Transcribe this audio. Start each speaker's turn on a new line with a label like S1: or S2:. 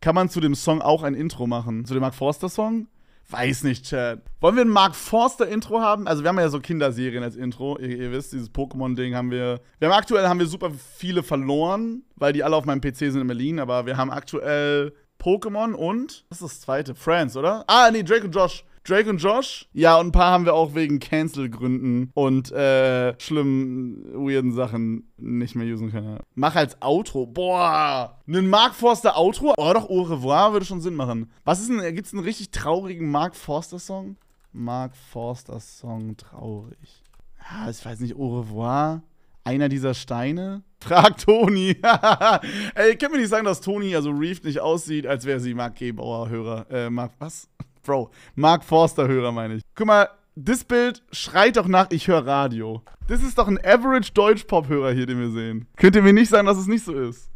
S1: kann man zu dem Song auch ein Intro machen. Zu dem Mark Forster-Song? Weiß nicht, Chad. Wollen wir ein Mark Forster-Intro haben? Also, wir haben ja so Kinderserien als Intro. Ihr, ihr wisst, dieses Pokémon-Ding haben wir. Wir haben aktuell haben wir super viele verloren, weil die alle auf meinem PC sind in Berlin. Aber wir haben aktuell Pokémon und. Was ist das zweite? Friends, oder? Ah, nee, Drake und Josh. Drake und Josh. Ja, und ein paar haben wir auch wegen Cancel-Gründen und äh, schlimmen, weirden Sachen nicht mehr usen können. Mach als Outro. Boah. Einen Mark Forster Outro? Oh doch, Au revoir würde schon Sinn machen. Was ist denn, gibt's einen richtig traurigen Mark Forster Song? Mark Forster Song traurig. Ja, ich weiß nicht, Au revoir. Einer dieser Steine? Frag Toni. Ey, ich kann mir nicht sagen, dass Toni, also Reef, nicht aussieht, als wäre sie Mark Gebauer-Hörer. Äh, Mark, was? Bro, Mark Forster-Hörer meine ich. Guck mal, das Bild schreit doch nach, ich höre Radio. Das ist doch ein Average Deutsch-Pop-Hörer hier, den wir sehen. Könnt ihr mir nicht sagen, dass es nicht so ist?